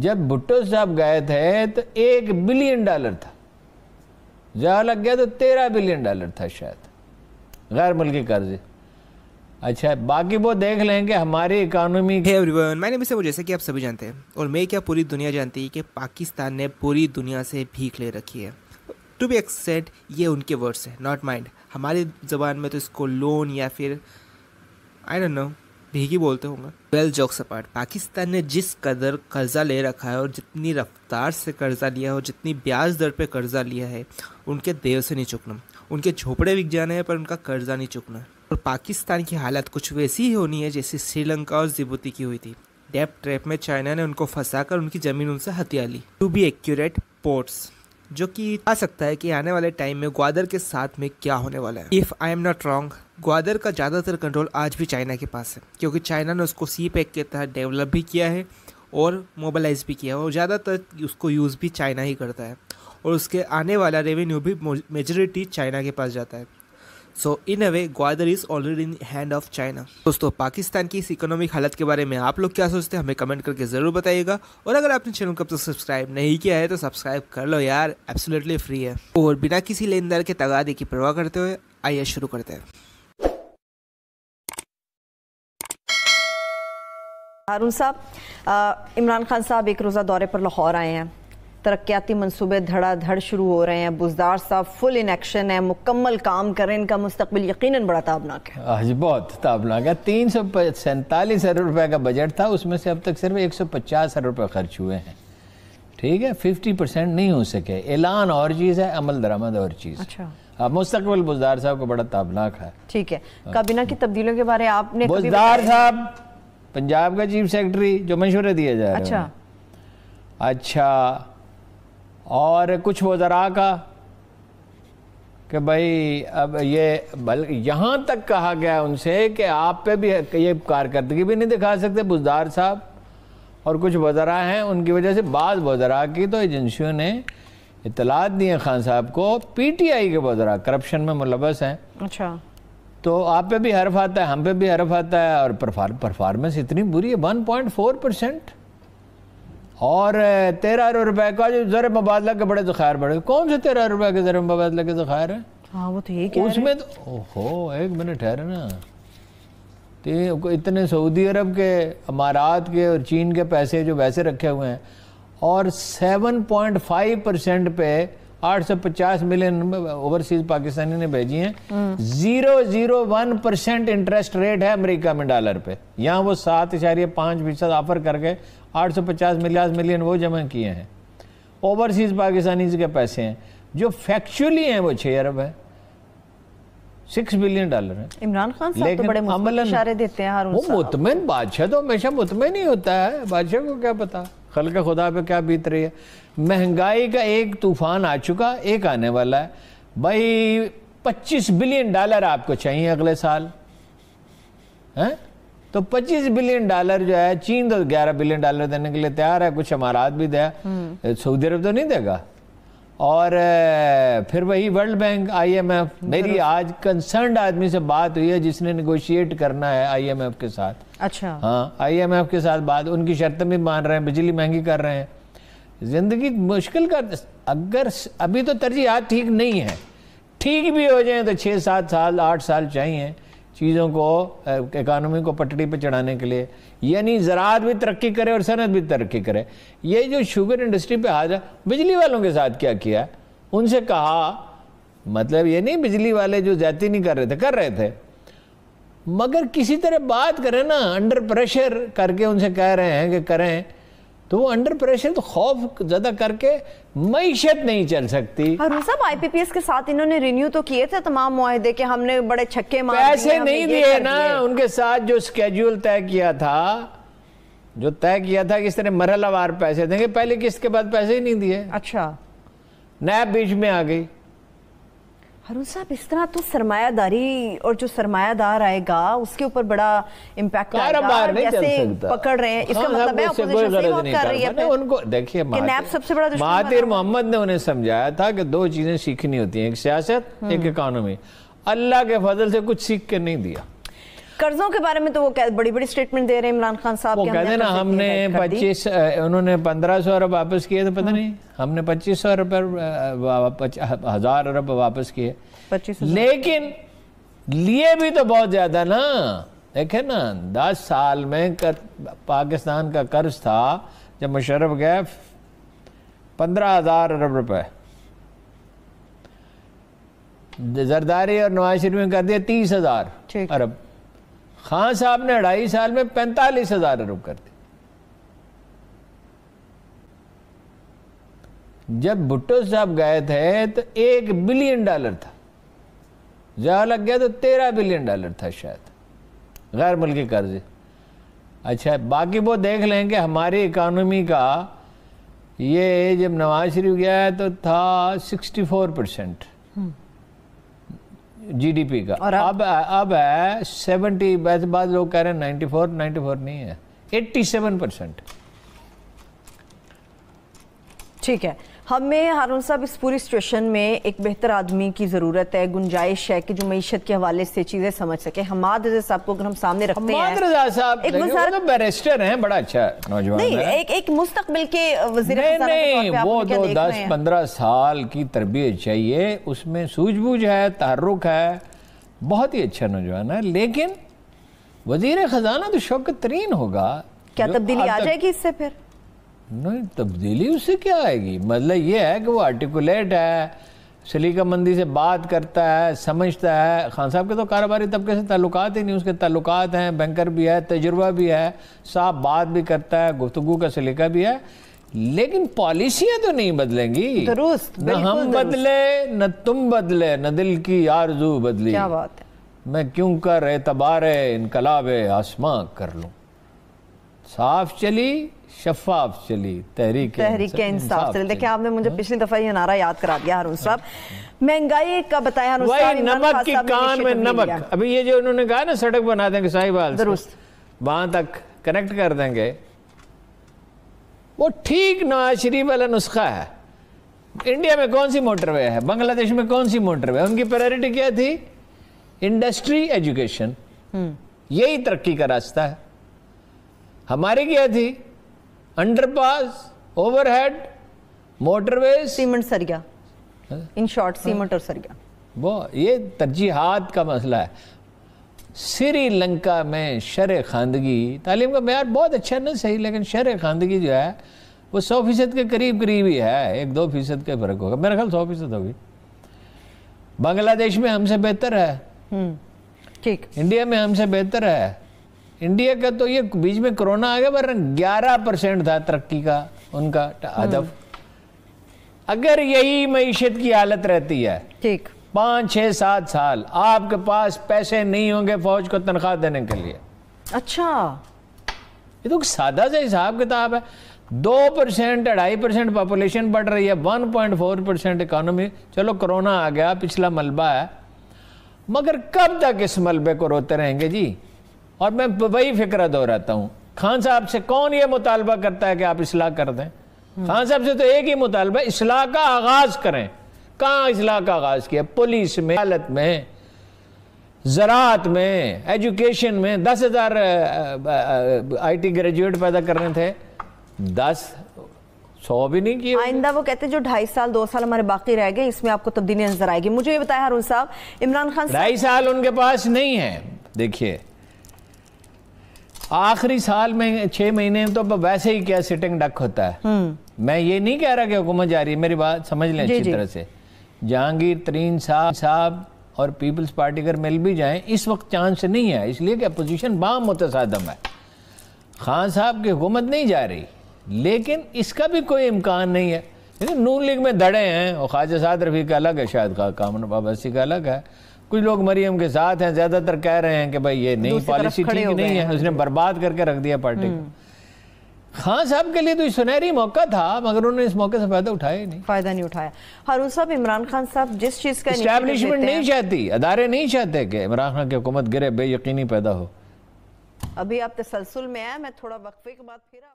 जब भुट्टो साहब गए थे तो एक बिलियन डॉलर था जहाँ लग गया तो तेरह बिलियन डॉलर था शायद गैर मुल्की कर्ज अच्छा बाकी वो देख लेंगे हमारी इकानमी है एवरीवन मैंने भी सब जैसे कि आप सभी जानते हैं और मैं क्या पूरी दुनिया जानती है कि पाकिस्तान ने पूरी दुनिया से भीख ले रखी है टू बी एक्सेट ये उनके वर्ड्स हैं नॉट माइंड हमारी ज़बान में तो इसको लोन या फिर आई डोंट नो भीगी बोलते होंगे वेल जोक्स अपार्ट पाकिस्तान ने जिस कदर कर्ज़ा ले रखा है और जितनी रफ्तार से कर्ज़ा लिया है और जितनी ब्याज दर पे कर्ज़ा लिया है उनके देव से नहीं चुकना उनके झोपड़े बिक जाने हैं पर उनका कर्ज़ा नहीं चुकना और पाकिस्तान की हालत कुछ वैसी ही होनी है जैसी श्रीलंका और जिबूती की हुई थी डेप ट्रैप में चाइना ने उनको फंसा कर उनकी ज़मीन उनसे हथिया ली टू बी एक्यूरेट पोर्ट्स जो कि आ सकता है कि आने वाले टाइम में ग्वादर के साथ में क्या होने वाला है if I am not wrong Gwadar का ज़्यादातर कंट्रोल आज भी चाइना के पास है क्योंकि चाइना ने उसको सी पैक के तहत डेवलप भी किया है और मोबालाइज भी किया है और ज़्यादातर उसको यूज़ भी चाइना ही करता है और उसके आने वाला रेवेन्यू भी मेजोरिटी चाइना के पास जाता है so in a way Gwadar is already in hand of China दोस्तों पाकिस्तान की इस इकोनॉमिक हालत के बारे में आप लोग क्या सोचते हैं हमें कमेंट करके ज़रूर बताइएगा और अगर आपने चैनल को अब तक तो सब्सक्राइब नहीं किया है तो सब्सक्राइब कर लो यार एब्सोल्युटली फ्री है और बिना किसी लेनदार के तगादे की परवाह करते हुए आइए शुरू करते हैं हारून साहब इमरान खान साहब एक रोज़ा दौरे पर लाहौर आए हैं तरक्याती मनसूबे धड़ाधड़ शुरू हो रहे हैं बुजदार साहब फुल इन एक्शन है मुकम्मल काम करें इनका मुस्तबिल यकीन बड़ा ताबनाक है आज बहुत ताबनाक है तीन सौ सैंतालीस अरब रुपये का बजट था उसमें से अब तक सिर्फ एक सौ पचास अरब रुपये खर्च हुए हैं ठीक है फिफ्टी परसेंट नहीं हो सके ऐलान और चीज़ है अमल दरामद और चीज़ अच्छा अब मुस्तकबल बुजदार साहब को बड़ा ताबनाक है ठीक है हाँ। काबीना की तब्दीलियों के बारे आपने बुजदार साहब पंजाब का चीफ सेक्रेटरी जो मशवरे दिया जाए अच्छा अच्छा और कुछ वज़रा का कि भाई अब ये बल यहाँ तक कहा गया उनसे कि आप पे भी ये कारकर्दगी भी नहीं दिखा सकते बुजदार साहब और कुछ वज़रा हैं उनकी वजह से बाद वज़रा की तो एजेंसियों ने इतलात है खान साहब को पी टी आई के वज़रा करप्शन में मुलवस हैं अच्छा तो आप पे भी हरफ आता है हम पे भी हरफ आता है और परफॉर्मेंस इतनी बुरी है वन पॉइंट फोर परसेंट और तेरह अरब रुपए का जो जर मुबादला के बड़े जखायर बड़े कौन से तेरह रुपए के जर मुबादला के जखायर है हाँ वो तो एक उसमें तो ओहो एक मिनट ठहरे ना तो इतने सऊदी अरब के अमारात के और चीन के पैसे जो वैसे रखे हुए हैं और 7.5 परसेंट पे 850 मिलियन ओवरसीज पाकिस्तानी ने भेजी हैं zero zero one percent interest rate है अमेरिका में डॉलर पे यहाँ वो सात इशारिया पाँच फीसद ऑफर करके आठ सौ पचास मिलियन वो जमा किए हैं ओवरसीज़ पाकिस्तानीज के पैसे हैं जो फैक्चुअली हैं वो छः अरब है सिक्स बिलियन डॉलर है इमरान खान तो लेकिन तो बड़े इशारे देते हैं वो मुतमिन बादशाह तो हमेशा मुतमिन ही होता है बादशाह को क्या पता खल के खुदा पे क्या बीत रही है महंगाई का एक तूफान आ चुका एक आने वाला है भाई पच्चीस बिलियन डॉलर आपको चाहिए अगले साल हैं तो 25 बिलियन डॉलर जो है चीन तो 11 बिलियन डॉलर देने के लिए तैयार है कुछ अमारात भी दे हम्म। सऊदी अरब तो नहीं देगा और फिर वही वर्ल्ड बैंक आईएमएफ मेरी आज कंसर्न आदमी से बात हुई है जिसने निगोशिएट करना है आईएमएफ के साथ अच्छा हाँ आईएमएफ के साथ बात उनकी शर्तें भी मान रहे हैं बिजली महंगी कर रहे हैं जिंदगी मुश्किल का अगर अभी तो तरजीहत ठीक नहीं है ठीक भी हो जाए तो छः सात साल आठ साल चाहिए चीज़ों को इकानमी को पटरी पर चढ़ाने के लिए यानी ज़रात भी तरक्की करे और सनत भी तरक्की करे ये जो शुगर इंडस्ट्री पे हाजा बिजली वालों के साथ क्या किया उनसे कहा मतलब ये नहीं बिजली वाले जो जाति नहीं कर रहे थे कर रहे थे मगर किसी तरह बात करें ना अंडर प्रेशर करके उनसे कह रहे हैं कि करें तो वो अंडर प्रेशर तो खौफ ज्यादा करके मीशत नहीं चल सकती सब आईपीपीएस के साथ इन्होंने रिन्यू तो किए थे तमाम माहदे के हमने बड़े छक्के मारे पैसे नहीं दिए ना उनके साथ जो स्केड्यूल तय किया था जो तय किया था कि इस तरह मरलावार पैसे देंगे पहले किस्त के बाद पैसे ही नहीं दिए अच्छा नैब बीच में आ गई हरुण साहब इस तरह तो सरमायादारी और जो सरमायादार आएगा उसके ऊपर बड़ा इम्पैक्ट जैसे पकड़ रहे हैं इसका हाँ, मतलब है कर रही है उनको देखिए सबसे बड़ा महातिर मोहम्मद ने उन्हें समझाया था कि दो चीजें सीखनी होती हैं एक सियासत एक हम्म। इकोनॉमी अल्लाह के फजल से कुछ सीख के नहीं दिया कर्जों के बारे में तो वो बड़ी बड़ी स्टेटमेंट दे रहे हैं इमरान खान साहब कहते ना हमने पच्चीस उन्होंने पंद्रह सौ अरब वापस किए तो पता हाँ। नहीं हमने पच्चीस सौ अरब हजार अरब वापस किए लेकिन लिए भी तो बहुत ज्यादा ना देखे ना दस साल में कर, पाकिस्तान का कर्ज था जब मुशरफ गए पंद्रह हजार अरब रुपए जरदारी और नवाज शरीफ ने कर दिया तीस हजार अरब खान साहब ने अढ़ाई साल में पैंतालीस हजार अरब कर दिए जब भुट्टो साहब गए थे तो एक बिलियन डॉलर था जहां लग गया तो तेरह बिलियन डॉलर था शायद गैर मुल्की कर्ज अच्छा बाकी वो देख लेंगे हमारी इकानमी का ये जब नवाज शरीफ गया है तो था sixty four percent hmm. GDP का और अब अब है सेवेंटी बाद लोग कह रहे हैं नाइन्टी फोर नाइन्टी फोर नहीं है एट्टी सेवन परसेंट ठीक है हमें हारून साहब इस पूरी सिचुएशन में एक बेहतर आदमी की ज़रूरत है गुंजाइश है कि जो मीशत के हवाले से चीज़ें समझ सके हमाद रजा साहब को अगर हम सामने रखते हैं साहब एक तो बैरिस्टर हैं बड़ा अच्छा नौजवान नहीं है। एक एक मुस्तकबिल के वजीर नहीं, नहीं नहीं, वो दो तो दस पंद्रह साल की तरबियत चाहिए उसमें सूझबूझ है तहरुक है बहुत ही अच्छा नौजवान है लेकिन वजीर खजाना तो शौक तरीन होगा क्या तब्दीली आ जाएगी इससे फिर नहीं तब्दीली उससे क्या आएगी मतलब ये है कि वो आर्टिकुलेट है सलीका मंदी से बात करता है समझता है खान साहब के तो कारोबारी तबके से ताल्लुक ही नहीं उसके ताल्लुक हैं बैंकर भी है तजुर्बा भी है साफ बात भी करता है गुफ्तु का सलीका भी है लेकिन पॉलिसियां तो नहीं बदलेंगी दुरुस्त न हम बदले न तुम बदले न दिल की आरजू बदली क्या बात है मैं क्यों कर एतबार इनकलाब आसमां कर लूँ साफ चली शफाफ चली तहरीक तहरीक इंसाफ चली देखिए आपने मुझे हाँ? पिछली दफ़ा ये नारा याद करा दिया हारून साहब महंगाई का बताया हारून साहब नमक की कान में नमक अभी ये जो उन्होंने कहा ना सड़क बना देंगे साहिबाल दुरुस्त वहाँ तक कनेक्ट कर देंगे वो ठीक नवाज शरीफ वाला नुस्खा है इंडिया में कौन सी मोटरवे है बांग्लादेश में कौन सी मोटरवे है उनकी प्रायोरिटी क्या थी इंडस्ट्री हम्म। एजुकेशन यही तरक्की का रास्ता है हमारी क्या थी अंडरपास ओवरहेड मोटरवे सीमेंट सरिया इन शॉर्ट सीमेंट और सरिया वो ये तरजीहत का मसला है श्रीलंका में शर खानदगी तालीम का मैार बहुत अच्छा ना सही लेकिन शर खानदगी जो है वो सौ फीसद के करीब करीब ही है एक दो फीसद के फर्क होगा मेरा ख्याल सौ फीसद होगी बांग्लादेश में हमसे बेहतर है हम्म, ठीक इंडिया में हमसे बेहतर है इंडिया का तो ये बीच में कोरोना आ गया पर ग्यारह परसेंट था तरक्की का उनका अदब हम्म। अगर यही मीशत की हालत रहती है ठीक पांच छह सात साल आपके पास पैसे नहीं होंगे फौज को तनख्वाह देने के लिए अच्छा ये तो सादा सा हिसाब किताब है दो परसेंट अढ़ाई परसेंट पॉपुलेशन बढ़ रही है one point four percent economy चलो कोरोना आ गया पिछला मलबा है मगर कब तक इस मलबे को रोते रहेंगे जी और मैं वही फिक्र दोहराता हूँ खान साहब से कौन ये मुतालबा करता है कि आप इसलाह कर दें हम्म। खान साहब से तो एक ही मुतालबा इसलाह का आगाज करें कहाँ इसलाह का आगाज किया पुलिस में अदालत में ज़रात में एजुकेशन में दस हज़ार आई टी ग्रेजुएट पैदा करने थे दस सौ भी नहीं किए आइंदा वो कहते हैं जो ढाई साल दो साल हमारे बाकी रह गए इसमें आपको तब्दीली नजर आएगी मुझे ये बताया हारून साहब इमरान खान ढाई साल उनके पास नहीं है देखिए आखिरी साल में छह महीने में तो वैसे ही क्या सिटिंग डक होता है हम्म। मैं ये नहीं कह रहा कि हुकूमत जा रही है मेरी बात समझ लें अच्छी तरह से जहांगीर तरीन साहब साहब और पीपल्स पार्टी अगर मिल भी जाएं इस वक्त चांस नहीं है इसलिए कि अपोजिशन बाम मुतम है खान साहब की हुकूमत नहीं जा रही लेकिन इसका भी कोई इम्कान नहीं है लेकिन नून लीग में धड़े हैं और ख्वाजा साद रफी का अलग है शायद का कामन बाबासी का अलग है कुछ लोग मरियम के साथ हैं ज्यादातर कह रहे हैं कि भाई ये नई पॉलिसी ठीक नहीं है उसने बर्बाद करके रख दिया पार्टी हम्म। खान साहब के लिए तो सुनहरी मौका था मगर उन्होंने इस मौके से फायदा उठाया नहीं फायदा नहीं उठाया हरू साहब इमरान खान साहब जिस चीज का स्टैब्लिशमेंट नहीं चाहती अदारे नहीं चाहते कि इमरान खान की हुकूमत गिरे बेयकीनी पैदा हो अभी आप तसलसल में आए मैं थोड़ा वक्फे के बाद फिर